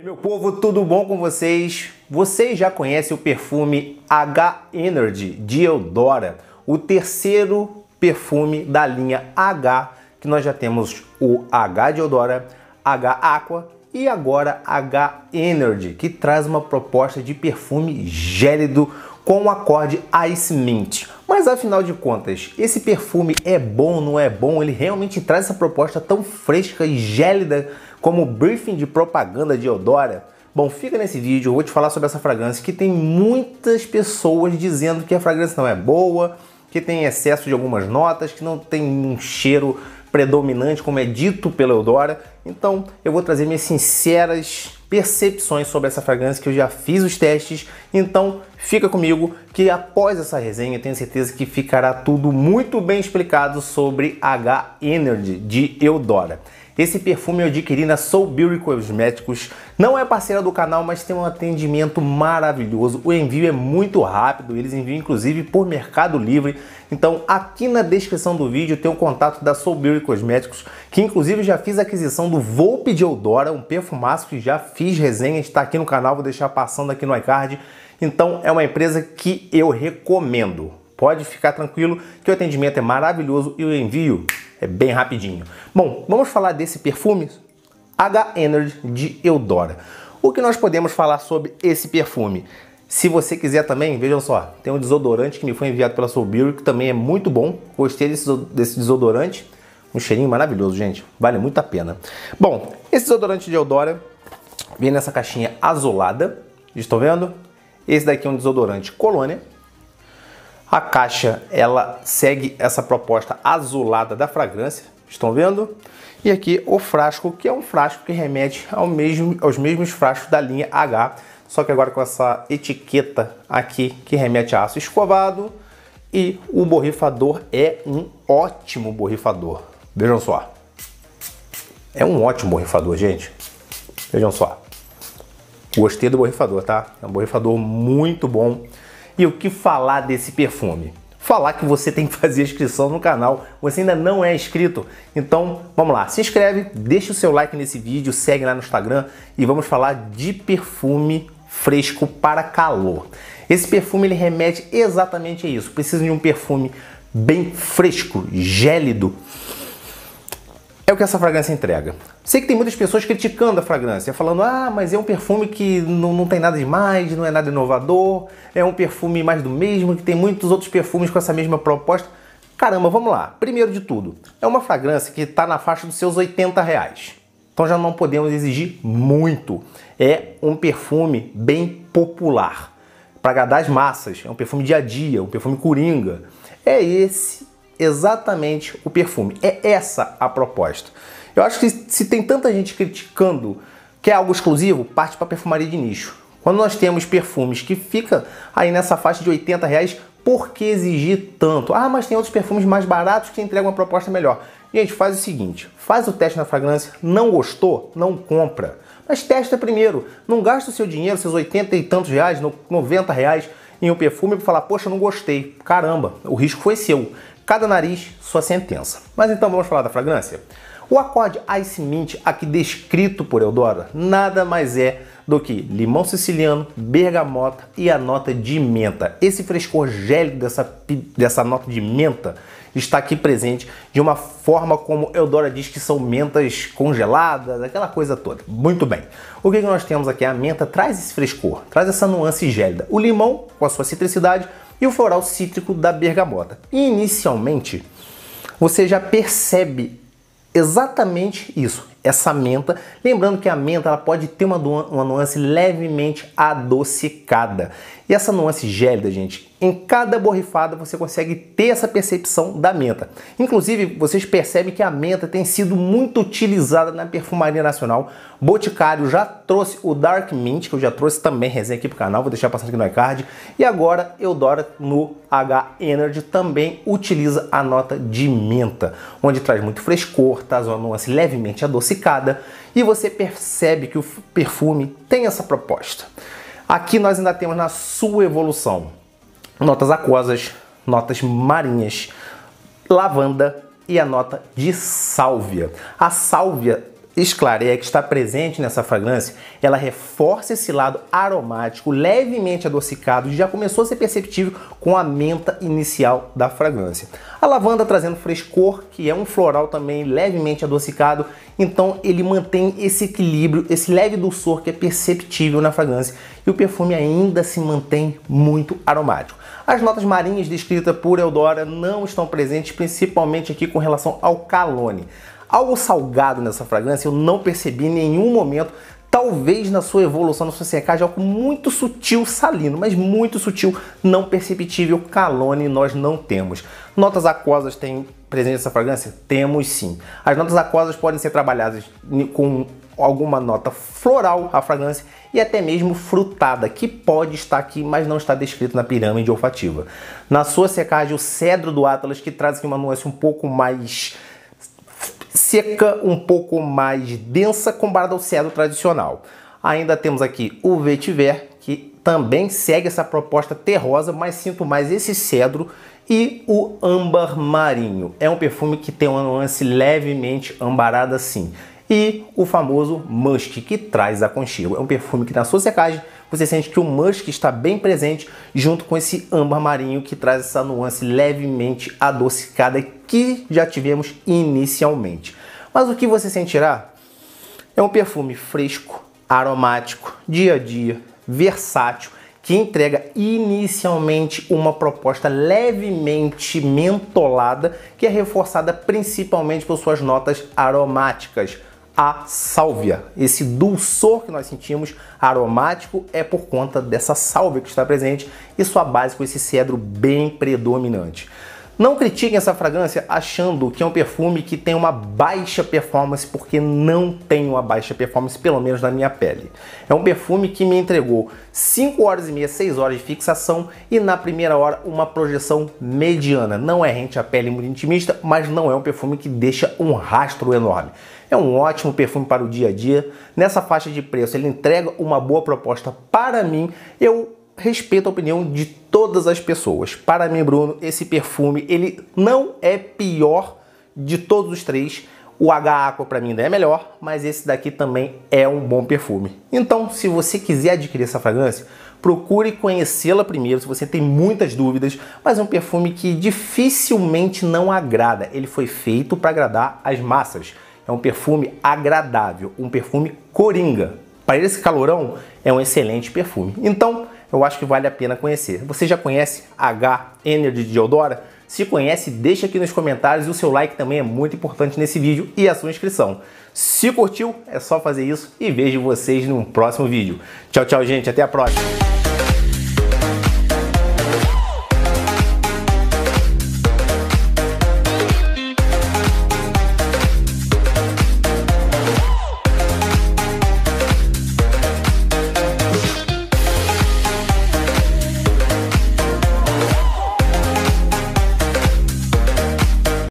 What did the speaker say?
aí, meu povo, tudo bom com vocês? Vocês já conhecem o perfume H-Energy de Eudora, o terceiro perfume da linha H, que nós já temos o H de Eudora, H Aqua e agora H Energy, que traz uma proposta de perfume gélido com o acorde Ice Mint. Mas afinal de contas, esse perfume é bom, não é bom? Ele realmente traz essa proposta tão fresca e gélida como o briefing de propaganda de Eudora? Bom, fica nesse vídeo, eu vou te falar sobre essa fragrância que tem muitas pessoas dizendo que a fragrância não é boa, que tem excesso de algumas notas, que não tem um cheiro predominante como é dito pela Eudora. Então, eu vou trazer minhas sinceras percepções sobre essa fragrância que eu já fiz os testes, então fica comigo que após essa resenha tenho certeza que ficará tudo muito bem explicado sobre H Energy de Eudora. Esse perfume eu adquiri na Soul Beauty Cosméticos. Não é parceira do canal, mas tem um atendimento maravilhoso. O envio é muito rápido, eles enviam inclusive por Mercado Livre. Então, aqui na descrição do vídeo tem o contato da Soul Beauty Cosméticos, que inclusive já fiz aquisição do Volpe de Eudora, um perfumaço que já fiz fiz resenha, está aqui no canal, vou deixar passando aqui no iCard. Então é uma empresa que eu recomendo. Pode ficar tranquilo que o atendimento é maravilhoso e o envio é bem rapidinho. Bom, vamos falar desse perfume H-Energy de Eudora. O que nós podemos falar sobre esse perfume? Se você quiser também, vejam só, tem um desodorante que me foi enviado pela Soulbeer, que também é muito bom. Gostei desse, desse desodorante. Um cheirinho maravilhoso, gente. Vale muito a pena. Bom, esse desodorante de Eudora Vem nessa caixinha azulada, estão vendo? Esse daqui é um desodorante colônia. A caixa, ela segue essa proposta azulada da fragrância, estão vendo? E aqui o frasco, que é um frasco que remete ao mesmo, aos mesmos frascos da linha H, só que agora com essa etiqueta aqui que remete a aço escovado. E o borrifador é um ótimo borrifador. Vejam só. É um ótimo borrifador, gente. Vejam só. Gostei do borrifador, tá? É um borrifador muito bom. E o que falar desse perfume? Falar que você tem que fazer inscrição no canal, você ainda não é inscrito. Então, vamos lá, se inscreve, deixa o seu like nesse vídeo, segue lá no Instagram e vamos falar de perfume fresco para calor. Esse perfume ele remete exatamente a isso. Precisa de um perfume bem fresco, gélido. É o que essa fragrância entrega. Sei que tem muitas pessoas criticando a fragrância, falando: ah, mas é um perfume que não, não tem nada demais, não é nada inovador, é um perfume mais do mesmo, que tem muitos outros perfumes com essa mesma proposta. Caramba, vamos lá. Primeiro de tudo, é uma fragrância que está na faixa dos seus 80 reais. Então já não podemos exigir muito. É um perfume bem popular para agradar as massas. É um perfume dia a dia, um perfume coringa. É esse exatamente o perfume. É essa a proposta. Eu acho que se tem tanta gente criticando que é algo exclusivo, parte para perfumaria de nicho. Quando nós temos perfumes que fica aí nessa faixa de 80 reais, por que exigir tanto? Ah, mas tem outros perfumes mais baratos que entregam uma proposta melhor. Gente, faz o seguinte, faz o teste na fragrância, não gostou, não compra. Mas testa primeiro, não gasta o seu dinheiro, seus 80 e tantos reais, 90 reais em um perfume para falar, poxa, não gostei. Caramba, o risco foi seu. Cada nariz, sua sentença. Mas então vamos falar da fragrância? O acorde Ice Mint aqui descrito por Eudora nada mais é do que limão siciliano, bergamota e a nota de menta. Esse frescor gélido dessa, dessa nota de menta está aqui presente de uma forma como Eudora diz que são mentas congeladas, aquela coisa toda. Muito bem. O que, que nós temos aqui? A menta traz esse frescor, traz essa nuance gélida. O limão, com a sua citricidade, e o floral cítrico da bergamota. Inicialmente, você já percebe exatamente isso essa menta. Lembrando que a menta ela pode ter uma, uma nuance levemente adocicada. E essa nuance gélida, gente, em cada borrifada você consegue ter essa percepção da menta. Inclusive, vocês percebem que a menta tem sido muito utilizada na perfumaria nacional. Boticário já trouxe o Dark Mint, que eu já trouxe também resenha aqui pro canal, vou deixar passando aqui no iCard. E agora, Eudora no H-Energy também utiliza a nota de menta, onde traz muito frescor, traz uma nuance levemente adocicada adocicada e você percebe que o perfume tem essa proposta. Aqui nós ainda temos na sua evolução notas aquosas, notas marinhas, lavanda e a nota de sálvia. A sálvia esclareia é que está presente nessa fragrância, ela reforça esse lado aromático, levemente adocicado, e já começou a ser perceptível com a menta inicial da fragrância. A lavanda trazendo frescor, que é um floral também levemente adocicado, então ele mantém esse equilíbrio, esse leve dulçor que é perceptível na fragrância, e o perfume ainda se mantém muito aromático. As notas marinhas descritas por Eudora não estão presentes, principalmente aqui com relação ao calone. Algo salgado nessa fragrância eu não percebi em nenhum momento. Talvez na sua evolução, na sua secagem, algo muito sutil salino, mas muito sutil, não perceptível. Calone nós não temos. Notas aquosas têm presente essa fragrância? Temos sim. As notas aquosas podem ser trabalhadas com alguma nota floral a fragrância e até mesmo frutada, que pode estar aqui, mas não está descrito na pirâmide olfativa. Na sua secagem, o cedro do Atlas, que traz aqui uma nuance um pouco mais seca, um pouco mais densa comparada ao cedro tradicional. Ainda temos aqui o vetiver, que também segue essa proposta terrosa, mas sinto mais esse cedro e o âmbar marinho. É um perfume que tem uma nuance levemente ambarada assim. E o famoso musk, que traz aconchego. É um perfume que na sua secagem você sente que o musk está bem presente junto com esse âmbar marinho que traz essa nuance levemente adocicada que já tivemos inicialmente. Mas o que você sentirá é um perfume fresco, aromático, dia a dia, versátil, que entrega inicialmente uma proposta levemente mentolada, que é reforçada principalmente por suas notas aromáticas a sálvia. Esse dulçor que nós sentimos aromático é por conta dessa sálvia que está presente e sua base com esse cedro bem predominante. Não critiquem essa fragrância achando que é um perfume que tem uma baixa performance, porque não tem uma baixa performance, pelo menos na minha pele. É um perfume que me entregou 5 horas e meia, 6 horas de fixação e na primeira hora uma projeção mediana. Não é rente à pele muito intimista, mas não é um perfume que deixa um rastro enorme. É um ótimo perfume para o dia a dia. Nessa faixa de preço, ele entrega uma boa proposta para mim. Eu respeito a opinião de todas as pessoas. Para mim, Bruno, esse perfume ele não é pior de todos os três. O H Aqua para mim ainda é melhor, mas esse daqui também é um bom perfume. Então, se você quiser adquirir essa fragrância, procure conhecê-la primeiro, se você tem muitas dúvidas, mas é um perfume que dificilmente não agrada. Ele foi feito para agradar as massas. É um perfume agradável, um perfume coringa. Para esse calorão, é um excelente perfume. Então, eu acho que vale a pena conhecer. Você já conhece H Energy de Eudora? Se conhece, deixa aqui nos comentários e o seu like também é muito importante nesse vídeo e a sua inscrição. Se curtiu, é só fazer isso e vejo vocês num próximo vídeo. Tchau, tchau, gente. Até a próxima.